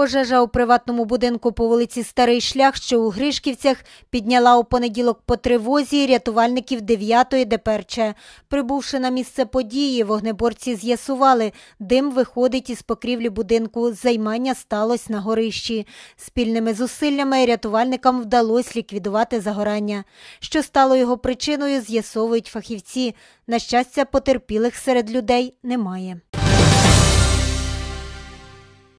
Пожежа у приватному будинку по вулиці Старий Шлях, що у Гришківцях, підняла у понеділок по тривозі рятувальників 9-ї ДПРЧ. Прибувши на місце події, вогнеборці з'ясували, дим виходить із покрівлі будинку. Займання сталося на горищі. Спільними зусиллями рятувальникам вдалося ліквідувати загорання. Що стало його причиною, з'ясовують фахівці. На щастя, потерпілих серед людей немає.